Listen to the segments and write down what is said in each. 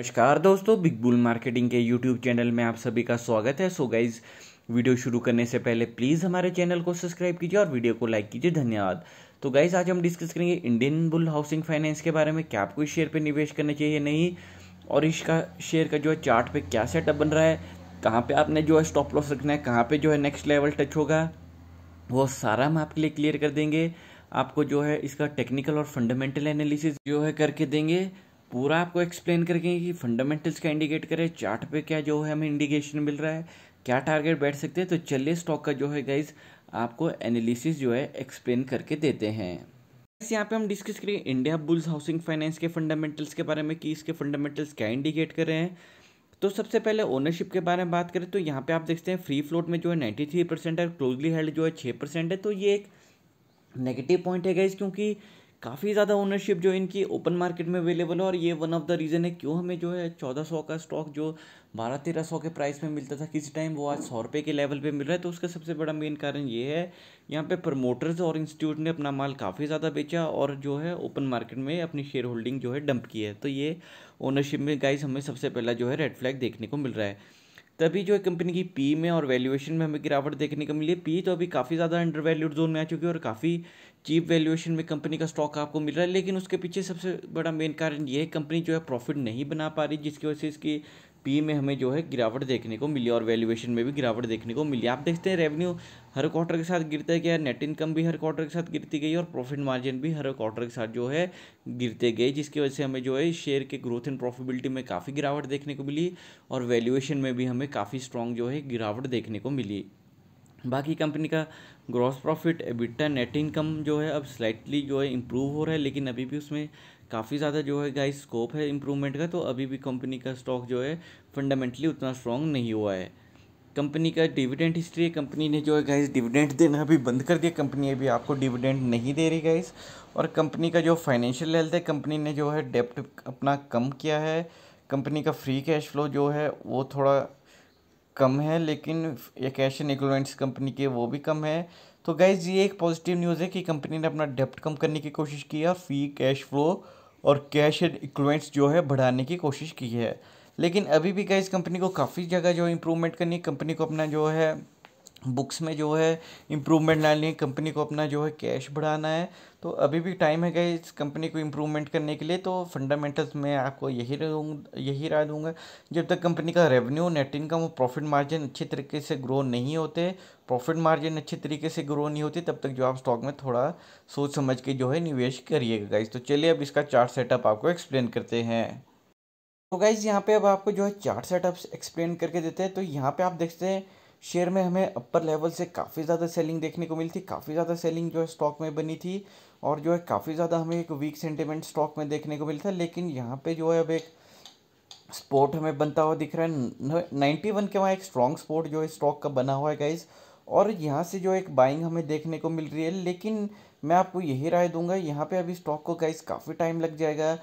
नमस्कार दोस्तों big bull marketing के यूट्यूब चैनल में आप सभी का स्वागत है सो गाइज वीडियो शुरू करने से पहले प्लीज़ हमारे चैनल को सब्सक्राइब कीजिए और वीडियो को लाइक कीजिए धन्यवाद तो गाइज आज हम डिस्कस करेंगे इंडियन बुल हाउसिंग फाइनेंस के बारे में क्या आपको इस शेयर पर निवेश करना चाहिए नहीं और इसका शेयर का जो है चार्ट पे क्या सेटअप बन रहा है कहाँ पे आपने जो है स्टॉप लॉस रखना है कहाँ पे जो है नेक्स्ट लेवल टच होगा वो सारा हम आपके लिए क्लियर कर देंगे आपको जो है इसका टेक्निकल और फंडामेंटल एनालिसिस जो है करके देंगे पूरा आपको एक्सप्लेन करके कि फंडामेंटल्स का इंडिकेट करें चार्ट पे क्या जो है हमें इंडिकेशन मिल रहा है क्या टारगेट बैठ सकते हैं तो चलिए स्टॉक का जो है गाइज आपको एनालिसिस जो है एक्सप्लेन करके देते हैं यहाँ पे हम डिस्कस करेंगे इंडिया बुल्स हाउसिंग फाइनेंस के फंडामेंटल्स के बारे में कि इसके फंडामेंटल्स क्या इंडिकेट कर रहे हैं तो सबसे पहले ओनरशिप के बारे में बात करें तो यहाँ पे आप देखते हैं फ्री फ्लोट में जो है नाइन्टी थ्री परसेंट है क्लोजली हेल्ड जो है छः परसेंट है तो ये एक नेगेटिव पॉइंट है गाइज क्योंकि काफ़ी ज़्यादा ओनरशिप जो इनकी ओपन मार्केट में अवेलेबल है और ये वन ऑफ द रीज़न है क्यों हमें जो है चौदह सौ का स्टॉक जो बारह तेरह सौ के प्राइस में मिलता था किसी टाइम वो आज सौ रुपये के लेवल पे मिल रहा है तो उसका सबसे बड़ा मेन कारण ये है यहाँ पे प्रमोटर्स और इंस्टीट्यूट ने अपना माल काफ़ी ज़्यादा बेचा और जो है ओपन मार्केट में अपनी शेयर होल्डिंग जो है डंप की है तो ये ओनरशिप में गाइस हमें सबसे पहला जो है रेड फ्लैग देखने को मिल रहा है तभी जो है कंपनी की पी में और वैल्यूएशन में हमें गिरावट देखने को मिली है पी तो अभी काफ़ी ज़्यादा अंडर वैल्यूड जोन में आ चुकी है और काफ़ी चीप वैल्यूएशन में कंपनी का स्टॉक आपको मिल रहा है लेकिन उसके पीछे सबसे बड़ा मेन कारण ये है कंपनी जो है प्रॉफिट नहीं बना पा रही जिसकी वजह से इसकी पी में हमें जो है गिरावट देखने को मिली और वैल्यूएशन में भी गिरावट देखने को मिली आप देखते हैं रेवेन्यू हर क्वार्टर के साथ गिरता गया नेट इनकम भी हर क्वार्टर के साथ गिरती गई और प्रॉफिट मार्जिन भी हर क्वार्टर के साथ जो है गिरते गए जिसकी वजह से हमें जो है शेयर के ग्रोथ एंड प्रॉफिबिलिटी में काफ़ी गिरावट देखने को मिली और वैल्यूएशन में भी हमें काफ़ी स्ट्रॉन्ग जो है गिरावट देखने को मिली बाकी कंपनी का gross profit EBITDA net income जो है अब स्लाइटली जो है इम्प्रूव हो रहा है लेकिन अभी भी उसमें काफ़ी ज़्यादा जो है गाइस स्कोप है इम्प्रूवमेंट का तो अभी भी कंपनी का स्टॉक जो है फंडामेंटली उतना स्ट्रॉन्ग नहीं हुआ है कंपनी का डिविडेंड हिस्ट्री है कंपनी ने जो है गाइस डिविडेंड देना अभी बंद कर दिया कंपनी अभी आपको डिविडेंड नहीं दे रही गाइस और कंपनी का जो फाइनेंशियल हेल्थ है कंपनी ने जो है डेप्ट अपना कम किया है कंपनी का फ्री कैश फ्लो जो है वो थोड़ा कम है लेकिन ये कैश एंड इक्वलेंट्स कंपनी के वो भी कम है तो गाइज ये एक पॉजिटिव न्यूज़ है कि कंपनी ने अपना डेप्ट कम करने की कोशिश की है फी कैश फ्लो और कैश एंड इक्वेंट्स जो है बढ़ाने की कोशिश की है लेकिन अभी भी गाइज कंपनी को काफ़ी जगह जो इम्प्रूवमेंट करनी है कंपनी को अपना जो है बुक्स में जो है इम्प्रूवमेंट लानी है कंपनी को अपना जो है कैश बढ़ाना है तो अभी भी टाइम है गई इस कंपनी को इम्प्रूवमेंट करने के लिए तो फंडामेंटल्स में आपको यही यही राय दूंगा जब तक कंपनी का रेवेन्यू नेट इनकम और प्रॉफिट मार्जिन अच्छे तरीके से ग्रो नहीं होते प्रॉफिट मार्जिन अच्छे तरीके से ग्रो नहीं होती तब तक जो आप स्टॉक में थोड़ा सोच समझ के जो है निवेश करिएगा गाइज तो चलिए अब इसका चार्ट सेटअप आपको एक्सप्लेन करते हैं तो गाइज़ यहाँ पे अब आपको जो है चार्ट सेटअप एक्सप्लेन करके देते हैं तो यहाँ पे आप देखते हैं शेयर में हमें अपर लेवल से काफ़ी ज़्यादा सेलिंग देखने को मिली थी काफ़ी ज़्यादा सेलिंग जो है स्टॉक में बनी थी और जो है काफ़ी ज़्यादा हमें एक वीक सेंटिमेंट स्टॉक में देखने को मिला था लेकिन यहाँ पे जो है अब एक स्पोर्ट हमें बनता हुआ दिख रहा है नाइन्टी वन के वहाँ एक स्ट्रॉन्ग स्पोर्ट जो है स्टॉक का बना हुआ है गाइज़ और यहाँ से जो एक बाइंग हमें देखने को मिल रही है लेकिन मैं आपको यही राय दूंगा यहाँ पे अभी स्टॉक को गाइस काफ़ी टाइम लग जाएगा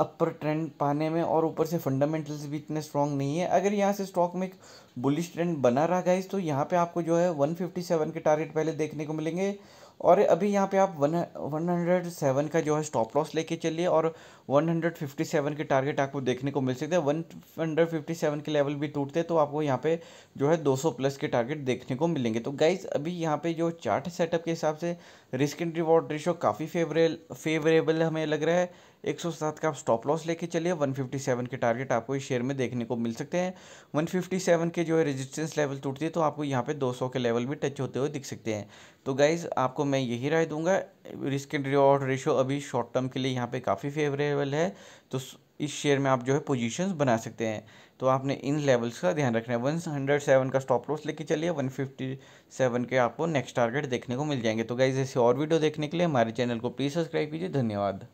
अपर ट्रेंड पाने में और ऊपर से फंडामेंटल्स भी इतने स्ट्रॉन्ग नहीं है अगर यहाँ से स्टॉक में एक बुलिश ट्रेंड बना रहा गाइस तो यहाँ पे आपको जो है 157 के टारगेट पहले देखने को मिलेंगे और अभी यहाँ पे आप वन वन हंड्रेड सेवन का जो है स्टॉप लॉस लेके चलिए और वन हंड्रेड फिफ्टी सेवन के टारगेट आपको देखने को मिल सकते हैं वन हंड्रेड फिफ्टी सेवन के लेवल भी टूटते तो आपको यहाँ पे जो है दो सौ प्लस के टारगेट देखने को मिलेंगे तो गाइज अभी यहाँ पे जो चार्ट सेटअप के हिसाब से रिस्क एंड रिवॉर्ड रेशो काफ़ी फेवरे फेवरेबल हमें लग रहा है एक सौ सात का आप स्टॉप लॉस लेके चलिए वन फिफ्टी सेवन के टारगेट आपको इस शेयर में देखने को मिल सकते हैं वन फिफ्टी सेवन के जो है रेजिस्टेंस लेवल टूटती है तो आपको यहाँ पे सौ के लेवल भी टच होते हुए दिख सकते हैं तो गाइज़ आपको मैं यही राय दूंगा रिस्क एंड रिवॉर्ड रेशियो अभी शॉर्ट टर्म के लिए यहाँ पर काफ़ी फेवरेबल है तो इस शेयर में आप जो है पोजिशन बना सकते हैं तो आपने इन लेवल्स का ध्यान रखना है वन हंड्रेड सेवन का स्टॉप लॉस लेके चलिए वन फिफ्टी सेवन के आपको नेक्स्ट टारगेट देखने को मिल जाएंगे तो गाइज़ ऐसे और वीडियो देखने के लिए हमारे चैनल को प्लीज़ सब्सक्राइब कीजिए धन्यवाद